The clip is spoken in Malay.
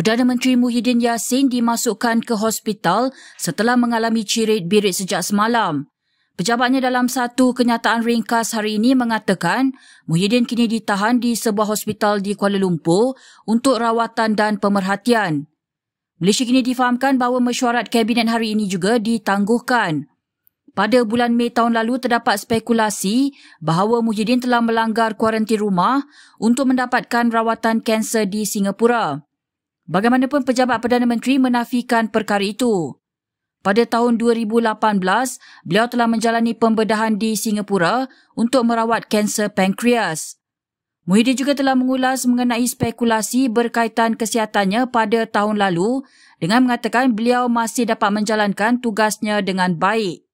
Perdana Menteri Muhyiddin Yassin dimasukkan ke hospital setelah mengalami cirit birit sejak semalam. Pejabatnya dalam satu kenyataan ringkas hari ini mengatakan Muhyiddin kini ditahan di sebuah hospital di Kuala Lumpur untuk rawatan dan pemerhatian. Malaysia kini difahamkan bahawa mesyuarat kabinet hari ini juga ditangguhkan. Pada bulan Mei tahun lalu terdapat spekulasi bahawa Muhyiddin telah melanggar kuarantin rumah untuk mendapatkan rawatan kanser di Singapura. Bagaimanapun pejabat Perdana Menteri menafikan perkara itu. Pada tahun 2018, beliau telah menjalani pembedahan di Singapura untuk merawat kanser pankreas. Muhyiddin juga telah mengulas mengenai spekulasi berkaitan kesihatannya pada tahun lalu dengan mengatakan beliau masih dapat menjalankan tugasnya dengan baik.